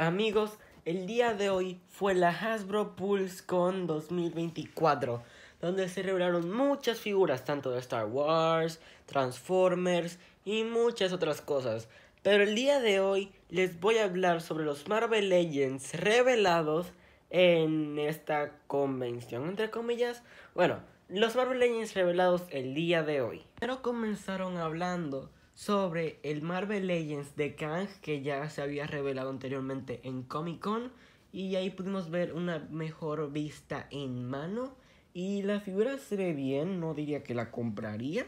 Amigos, el día de hoy fue la Hasbro Pulse Con 2024, donde se revelaron muchas figuras, tanto de Star Wars, Transformers y muchas otras cosas. Pero el día de hoy les voy a hablar sobre los Marvel Legends revelados en esta convención, entre comillas. Bueno, los Marvel Legends revelados el día de hoy. Pero comenzaron hablando sobre el Marvel Legends de Kang que ya se había revelado anteriormente en Comic Con y ahí pudimos ver una mejor vista en mano y la figura se ve bien, no diría que la compraría,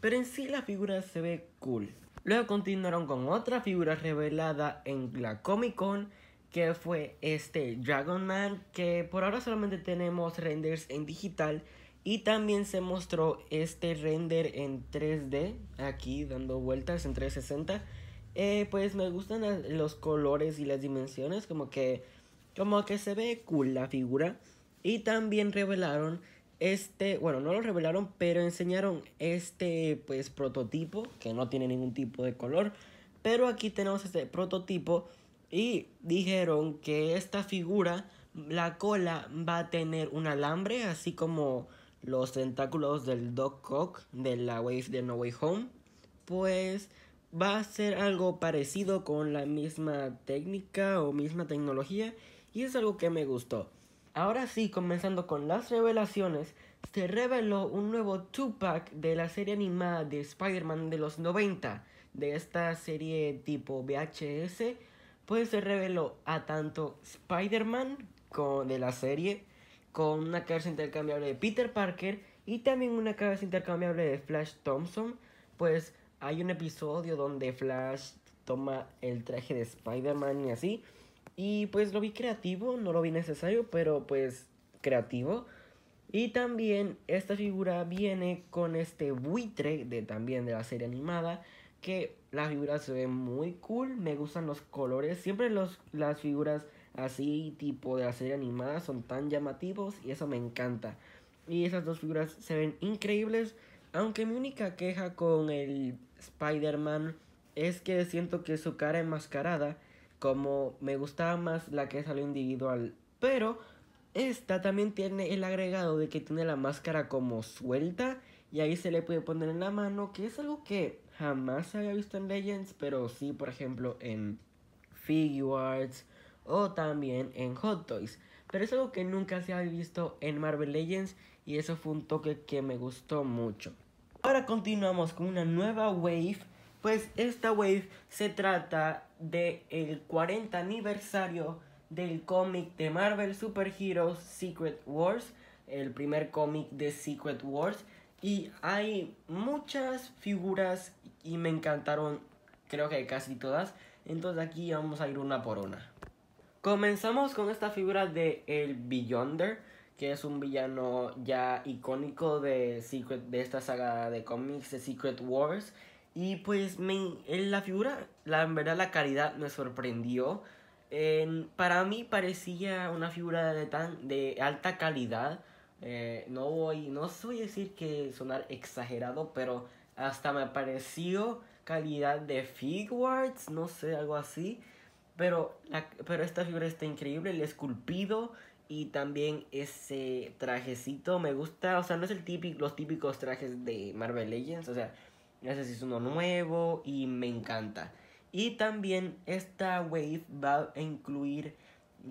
pero en sí la figura se ve cool. Luego continuaron con otra figura revelada en la Comic Con que fue este Dragon Man que por ahora solamente tenemos renders en digital y también se mostró este render en 3D, aquí dando vueltas en 360. Eh, pues me gustan los colores y las dimensiones, como que, como que se ve cool la figura. Y también revelaron este, bueno, no lo revelaron, pero enseñaron este, pues, prototipo, que no tiene ningún tipo de color. Pero aquí tenemos este prototipo y dijeron que esta figura, la cola va a tener un alambre, así como los tentáculos del Doc Cock de la Wave de No Way Home, pues va a ser algo parecido con la misma técnica o misma tecnología y es algo que me gustó. Ahora sí, comenzando con las revelaciones, se reveló un nuevo 2-pack de la serie animada de Spider-Man de los 90, de esta serie tipo VHS, pues se reveló a tanto Spider-Man de la serie con una cabeza intercambiable de Peter Parker y también una cabeza intercambiable de Flash Thompson, pues hay un episodio donde Flash toma el traje de Spider-Man y así. Y pues lo vi creativo, no lo vi necesario, pero pues creativo. Y también esta figura viene con este buitre de también de la serie animada. Que la figura se ve muy cool, me gustan los colores. Siempre los, las figuras así tipo de la serie animada son tan llamativos y eso me encanta. Y esas dos figuras se ven increíbles, aunque mi única queja con el Spider-Man es que siento que su cara enmascarada, como me gustaba más la que es algo individual, pero esta también tiene el agregado de que tiene la máscara como suelta y ahí se le puede poner en la mano, que es algo que jamás había visto en Legends, pero sí, por ejemplo, en Figuarts o también en Hot Toys. Pero es algo que nunca se había visto en Marvel Legends y eso fue un toque que me gustó mucho. Ahora continuamos con una nueva wave, pues esta wave se trata del el 40 aniversario del cómic de Marvel Super Heroes Secret Wars, el primer cómic de Secret Wars. Y hay muchas figuras y me encantaron, creo que casi todas. Entonces aquí vamos a ir una por una. Comenzamos con esta figura de el Beyonder, que es un villano ya icónico de, de esta saga de cómics de Secret Wars. Y pues me, en eh, la figura, la, en verdad la calidad me sorprendió. para mí parecía una figura de, tan, de alta calidad. Eh, no voy, no soy decir que sonar exagerado, pero hasta me pareció calidad de figuarts, no sé, algo así. Pero, la, pero esta figura está increíble, el esculpido y también ese trajecito me gusta. O sea, no es el típico, los típicos trajes de Marvel Legends. O sea, no sé si es uno nuevo y me encanta. Y también esta wave va a incluir,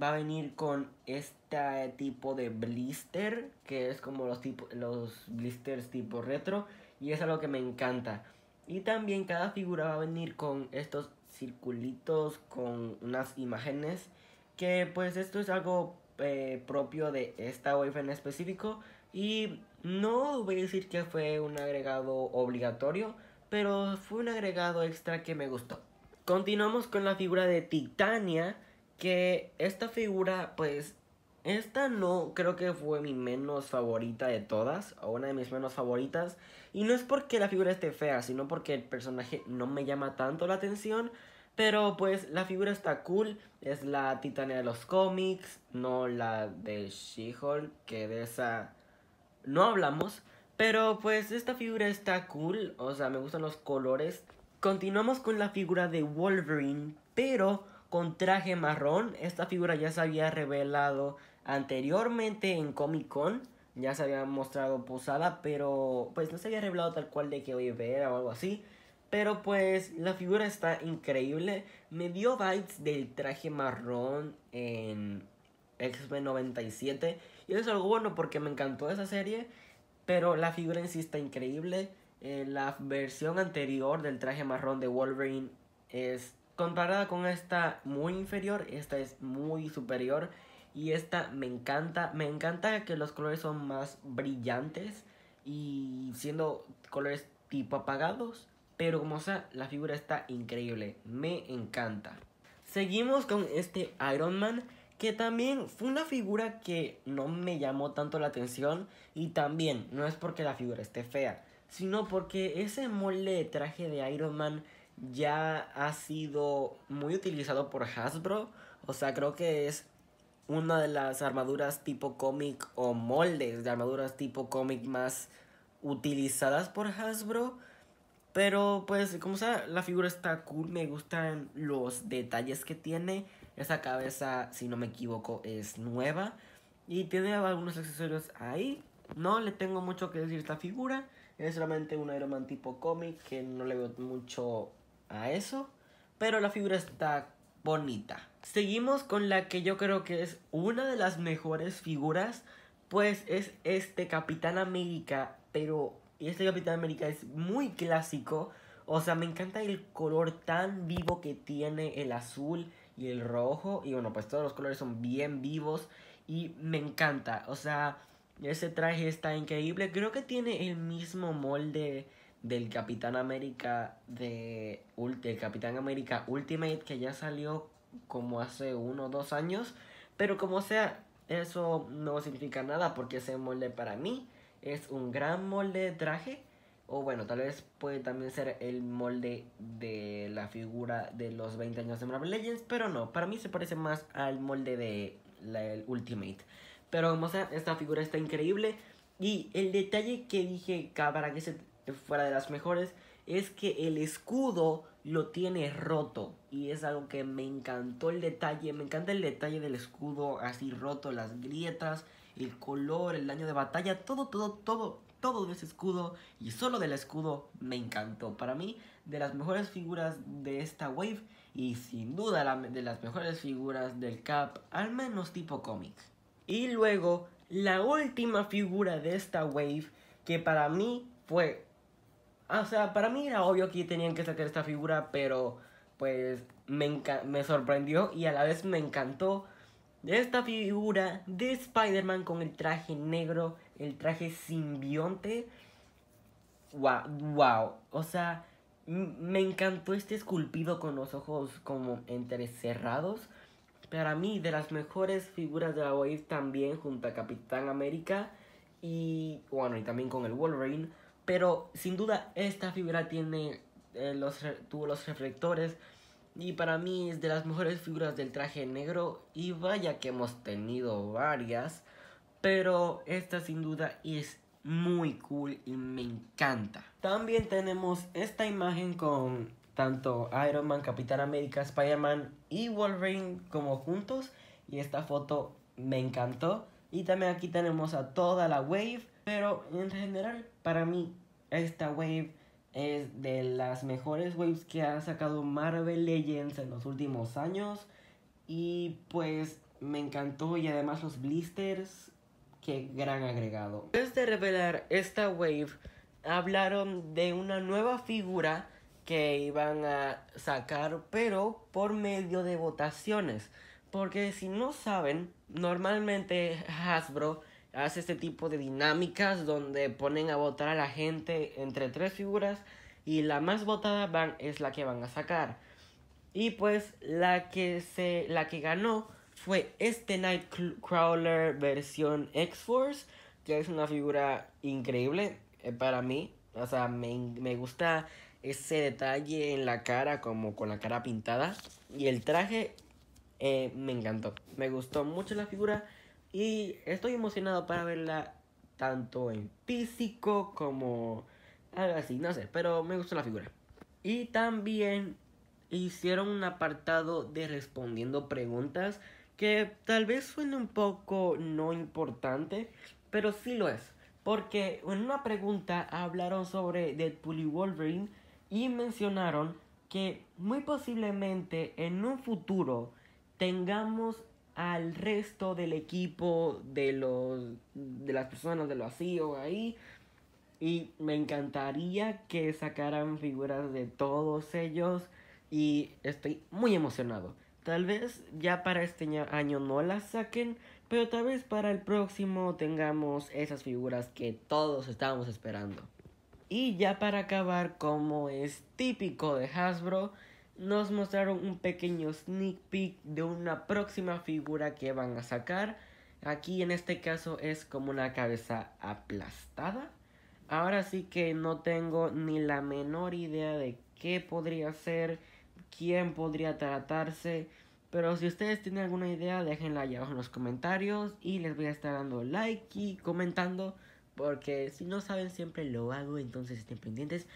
va a venir con este tipo de blister, que es como los, tipo, los blisters tipo retro. Y es algo que me encanta. Y también cada figura va a venir con estos circulitos con unas imágenes que pues esto es algo eh, propio de esta wave en específico y no voy a decir que fue un agregado obligatorio pero fue un agregado extra que me gustó continuamos con la figura de Titania que esta figura pues esta no creo que fue mi menos favorita de todas, o una de mis menos favoritas. Y no es porque la figura esté fea, sino porque el personaje no me llama tanto la atención. Pero pues la figura está cool, es la Titania de los cómics, no la de She-Hulk, que de esa no hablamos. Pero pues esta figura está cool, o sea, me gustan los colores. Continuamos con la figura de Wolverine, pero con traje marrón. Esta figura ya se había revelado anteriormente en Comic Con. Ya se había mostrado posada, pero pues no se había revelado tal cual de que hoy ver o algo así. Pero pues la figura está increíble. Me dio vibes del traje marrón en X-Men 97. Y eso es algo bueno porque me encantó esa serie. Pero la figura en sí está increíble. Eh, la versión anterior del traje marrón de Wolverine es comparada con esta muy inferior. Esta es muy superior. Y esta me encanta. Me encanta que los colores son más brillantes. Y siendo colores tipo apagados. Pero como sea, la figura está increíble. Me encanta. Seguimos con este Iron Man que también fue una figura que no me llamó tanto la atención y también no es porque la figura esté fea, sino porque ese molde de traje de Iron Man ya ha sido muy utilizado por Hasbro, o sea, creo que es una de las armaduras tipo cómic o moldes de armaduras tipo cómic más utilizadas por Hasbro pero pues, como sea, la figura está cool, me gustan los detalles que tiene. Esa cabeza, si no me equivoco, es nueva. Y tiene algunos accesorios ahí. No le tengo mucho que decir esta figura. Es solamente un Iron Man tipo cómic que no le veo mucho a eso. Pero la figura está bonita. Seguimos con la que yo creo que es una de las mejores figuras. Pues es este Capitán América, pero y este Capitán América es muy clásico. O sea, me encanta el color tan vivo que tiene el azul y el rojo. Y bueno, pues todos los colores son bien vivos. Y me encanta. O sea, ese traje está increíble. Creo que tiene el mismo molde del Capitán América de del Capitán América Ultimate que ya salió como hace uno o dos años. Pero como sea, eso no significa nada porque ese molde para mí es un gran molde de traje. O bueno, tal vez puede también ser el molde de la figura de los 20 años de Marvel Legends. Pero no, para mí se parece más al molde de la, Ultimate. Pero como sea, esta figura está increíble. Y el detalle que dije para que se fuera de las mejores es que el escudo lo tiene roto. Y es algo que me encantó el detalle. Me encanta el detalle del escudo así roto, las grietas el color, el daño de batalla, todo, todo, todo, todo de ese escudo y solo del escudo me encantó. Para mí, de las mejores figuras de esta wave y sin duda de las mejores figuras del Cap, al menos tipo cómic. Y luego, la última figura de esta wave que para mí fue... Ah, o sea, para mí era obvio que tenían que sacar esta figura, pero pues me, me sorprendió y a la vez me encantó esta figura de Spider-Man con el traje negro, el traje simbionte. Wow, wow. O sea, me encantó este esculpido con los ojos como entrecerrados. Para mí, de las mejores figuras de la wave también junto a Capitán América y bueno, y también con el Wolverine. Pero sin duda esta figura tiene eh, los, tuvo los reflectores y para mí es de las mejores figuras del traje negro y vaya que hemos tenido varias. Pero esta sin duda es muy cool y me encanta. También tenemos esta imagen con tanto Iron Man, Capitán América, Spider-Man y Wolverine como juntos. Y esta foto me encantó. Y también aquí tenemos a toda la wave. Pero en general para mí esta wave es de las mejores waves que ha sacado Marvel Legends en los últimos años. Y pues me encantó y además los blisters, qué gran agregado. Después de revelar esta wave, hablaron de una nueva figura que iban a sacar, pero por medio de votaciones. Porque si no saben, normalmente Hasbro hace este tipo de dinámicas donde ponen a votar a la gente entre tres figuras y la más votada van, es la que van a sacar. Y pues la que, se, la que ganó fue este Nightcrawler versión X-Force, que es una figura increíble eh, para mí. O sea, me, me gusta ese detalle en la cara, como con la cara pintada. Y el traje eh, me encantó. Me gustó mucho la figura. Y estoy emocionado para verla tanto en físico como algo así, no sé, pero me gustó la figura. Y también hicieron un apartado de respondiendo preguntas que tal vez suene un poco no importante, pero sí lo es. Porque en una pregunta hablaron sobre Deadpool y Wolverine y mencionaron que muy posiblemente en un futuro tengamos al resto del equipo, de, los, de las personas de lo vacío ahí. Y me encantaría que sacaran figuras de todos ellos. Y estoy muy emocionado. Tal vez ya para este año no las saquen, pero tal vez para el próximo tengamos esas figuras que todos estábamos esperando. Y ya para acabar, como es típico de Hasbro, nos mostraron un pequeño sneak peek de una próxima figura que van a sacar. Aquí en este caso es como una cabeza aplastada. Ahora sí que no tengo ni la menor idea de qué podría ser, quién podría tratarse. Pero si ustedes tienen alguna idea, déjenla ahí abajo en los comentarios. Y les voy a estar dando like y comentando. Porque si no saben, siempre lo hago. Entonces estén pendientes.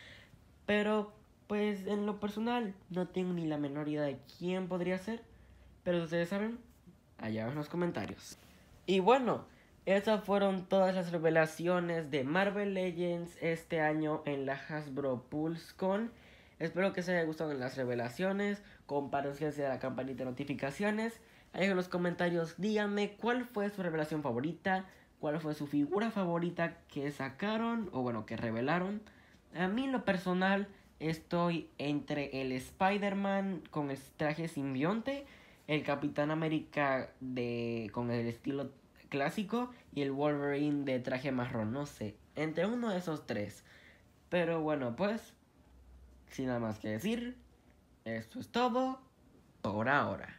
Pero pues en lo personal no tengo ni la menor idea de quién podría ser, pero ustedes saben, allá en los comentarios. Y bueno, esas fueron todas las revelaciones de Marvel Legends este año en la Hasbro Pulse Con... Espero que les haya gustado las revelaciones, compártanse a la campanita de notificaciones. Ahí en los comentarios díganme cuál fue su revelación favorita, cuál fue su figura favorita que sacaron o bueno, que revelaron. A mí en lo personal Estoy entre el Spider-Man con el traje simbionte, el Capitán América de, con el estilo clásico y el Wolverine de traje marrón, no sé, entre uno de esos tres. Pero bueno, pues, sin nada más que decir, esto es todo por ahora.